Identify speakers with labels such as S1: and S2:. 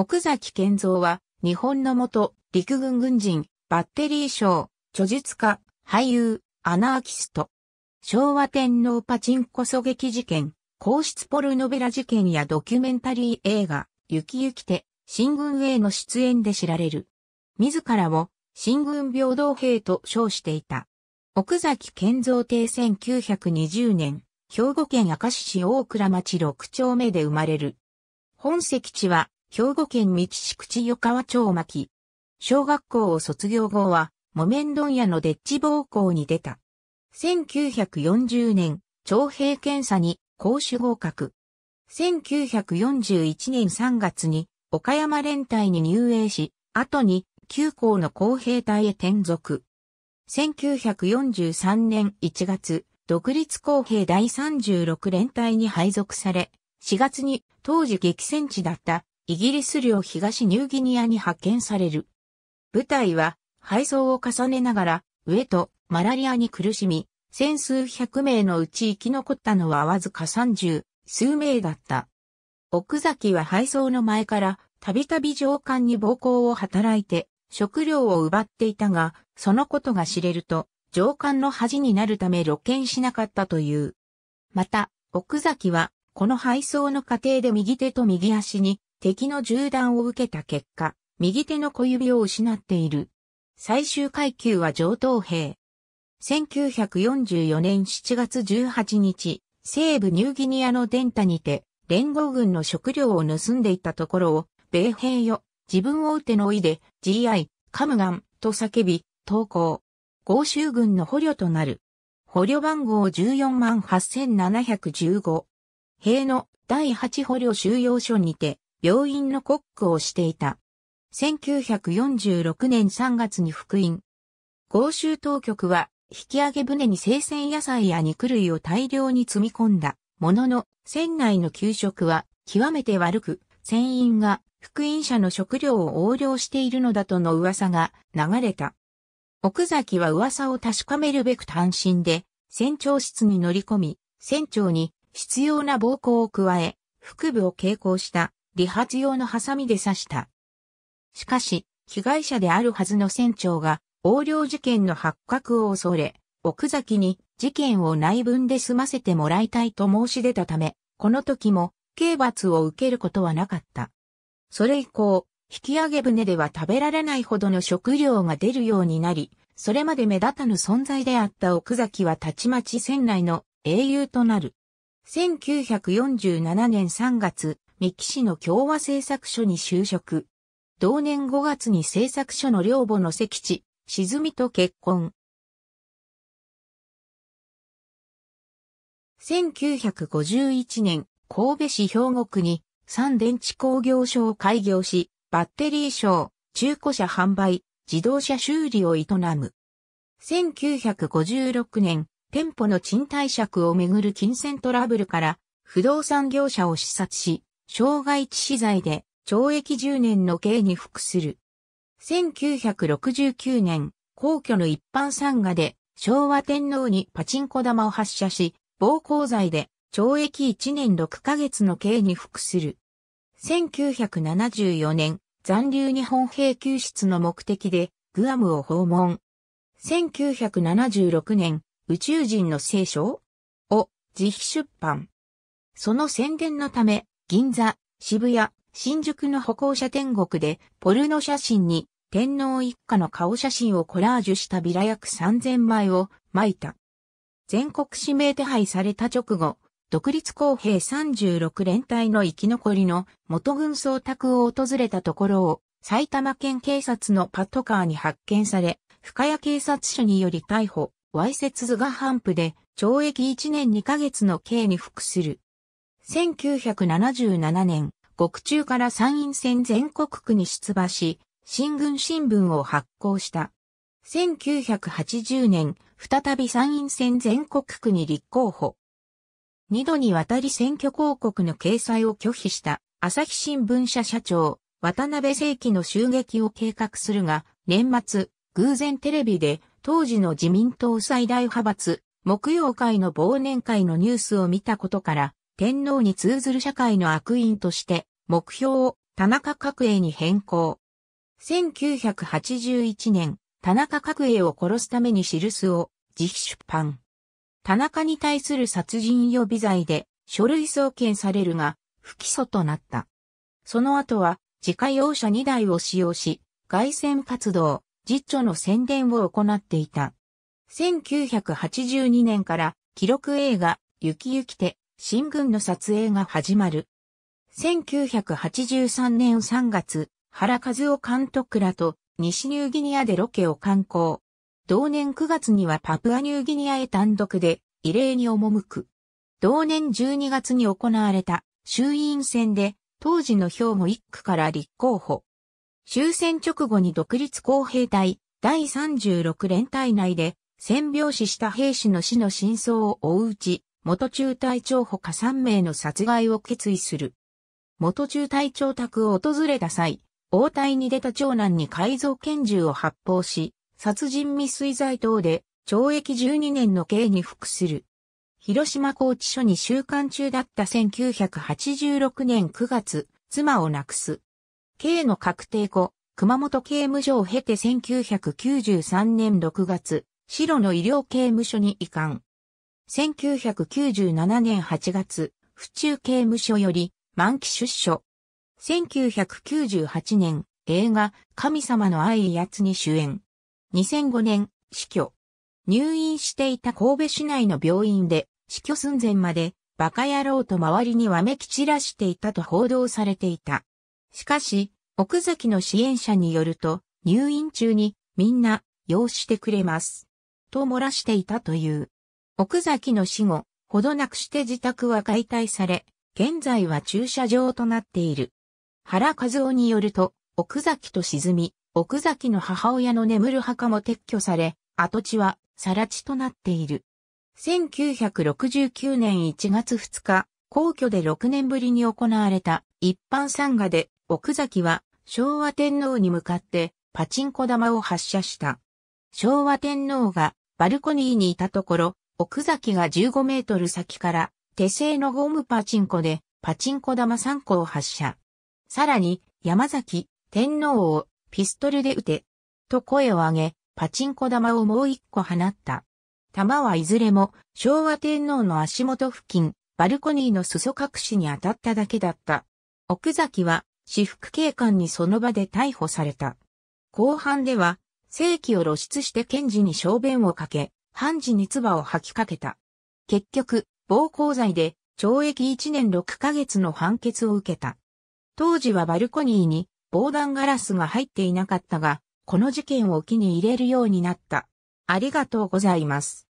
S1: 奥崎健三は、日本の元、陸軍軍人、バッテリー賞、著述家、俳優、アナーキスト。昭和天皇パチンコ狙撃事件、皇室ポルノベラ事件やドキュメンタリー映画、雪雪きて、新軍への出演で知られる。自らを、新軍平等兵と称していた。奥崎健三帝1920年、兵庫県明石市大倉町6丁目で生まれる。本籍地は兵庫県三木市口横川町巻。小学校を卒業後は、木綿問屋のデッチ暴行に出た。1940年、徴兵検査に公主合格。1941年3月に岡山連隊に入営し、後に旧校の公兵隊へ転属。1943年1月、独立公兵第36連隊に配属され、4月に当時激戦地だったイギリス領東ニューギニアに派遣される。部隊は敗走を重ねながら、飢えとマラリアに苦しみ、千数百名のうち生き残ったのはわずか三十数名だった。奥崎は敗走の前から、たびたび上官に暴行を働いて、食料を奪っていたが、そのことが知れると、上官の恥になるため露見しなかったという。また、奥崎は、この配送の過程で右手と右足に敵の銃弾を受けた結果、右手の小指を失っている。最終階級は上等兵。1944年7月18日、西部ニューギニアのデンタにて、連合軍の食料を盗んでいたところを、米兵よ、自分を撃てのいで、GI、カムガン、と叫び、投降。合衆軍の捕虜となる。捕虜番号148,715。兵の第8捕虜収容所にて、病院のコックをしていた。1946年3月に復員。豪州当局は引き上げ船に生鮮野菜や肉類を大量に積み込んだ。ものの、船内の給食は極めて悪く、船員が福音者の食料を横領しているのだとの噂が流れた。奥崎は噂を確かめるべく単身で、船長室に乗り込み、船長に必要な暴行を加え、腹部を傾向した。理髪用のハサミで刺した。しかし、被害者であるはずの船長が、横領事件の発覚を恐れ、奥崎に事件を内分で済ませてもらいたいと申し出たため、この時も刑罰を受けることはなかった。それ以降、引き上げ船では食べられないほどの食料が出るようになり、それまで目立たぬ存在であった奥崎はたちまち船内の英雄となる。1947年3月、三木市の共和製作所に就職。同年5月に製作所の寮母の関地、沈みと結婚。1951年、神戸市兵庫区に三電池工業所を開業し、バッテリーショー、中古車販売、自動車修理を営む。1956年、店舗の賃貸借をめぐる金銭トラブルから不動産業者を視察し、傷害致死罪で懲役10年の刑に服する。1969年、皇居の一般参賀で昭和天皇にパチンコ玉を発射し、暴行罪で懲役1年6ヶ月の刑に服する。1974年、残留日本兵救出の目的でグアムを訪問。1976年、宇宙人の聖書を自費出版。その宣伝のため、銀座、渋谷、新宿の歩行者天国で、ポルノ写真に、天皇一家の顔写真をコラージュしたビラ約3000枚を巻いた。全国指名手配された直後、独立公平36連隊の生き残りの元軍総宅を訪れたところを埼玉県警察のパトカーに発見され、深谷警察署により逮捕、わいせつ図画反布で懲役1年2ヶ月の刑に服する。1977年、国中から参院選全国区に出馬し、新軍新聞を発行した。1980年、再び参院選全国区に立候補。二度にわたり選挙広告の掲載を拒否した朝日新聞社社長、渡辺正規の襲撃を計画するが、年末、偶然テレビで当時の自民党最大派閥、木曜会の忘年会のニュースを見たことから、天皇に通ずる社会の悪因として、目標を田中角栄に変更。1981年、田中角栄を殺すために記すを自費出版。田中に対する殺人予備罪で書類送検されるが、不起訴となった。その後は、自家用車2台を使用し、外線活動、実著の宣伝を行っていた。1982年から記録映画、雪雪て、新軍の撮影が始まる。1983年3月、原和夫監督らと西ニューギニアでロケを観光。同年9月にはパプアニューギニアへ単独で異例に赴く。同年12月に行われた衆院選で当時の兵庫1区から立候補。終戦直後に独立公兵隊第36連隊内で戦病死した兵士の死の真相を追ううち、元中隊長補か3名の殺害を決意する。元中隊長宅を訪れた際、応対に出た長男に改造拳銃を発砲し、殺人未遂罪等で懲役12年の刑に服する。広島拘置所に収監中だった1986年9月、妻を亡くす。刑の確定後、熊本刑務所を経て1993年6月、白の医療刑務所に移管。1997年8月、府中刑務所より満期出所。1998年、映画、神様の愛やつに主演。2005年、死去。入院していた神戸市内の病院で、死去寸前まで、馬鹿野郎と周りにわめき散らしていたと報道されていた。しかし、奥崎の支援者によると、入院中にみんな、要してくれます。と漏らしていたという。奥崎の死後、ほどなくして自宅は解体され、現在は駐車場となっている。原和夫によると、奥崎と沈み、奥崎の母親の眠る墓も撤去され、跡地は、さら地となっている。1969年1月2日、皇居で6年ぶりに行われた一般参賀で、奥崎は昭和天皇に向かってパチンコ玉を発射した。昭和天皇がバルコニーにいたところ、奥崎が15メートル先から手製のゴムパチンコでパチンコ玉3個を発射。さらに山崎天皇をピストルで撃てと声を上げパチンコ玉をもう1個放った。玉はいずれも昭和天皇の足元付近バルコニーの裾隠しに当たっただけだった。奥崎は私服警官にその場で逮捕された。後半では、正規を露出して検事に小便をかけ、判事に唾を吐きかけた。結局、暴行罪で懲役1年6ヶ月の判決を受けた。当時はバルコニーに防弾ガラスが入っていなかったが、この事件を機に入れるようになった。ありがとうございます。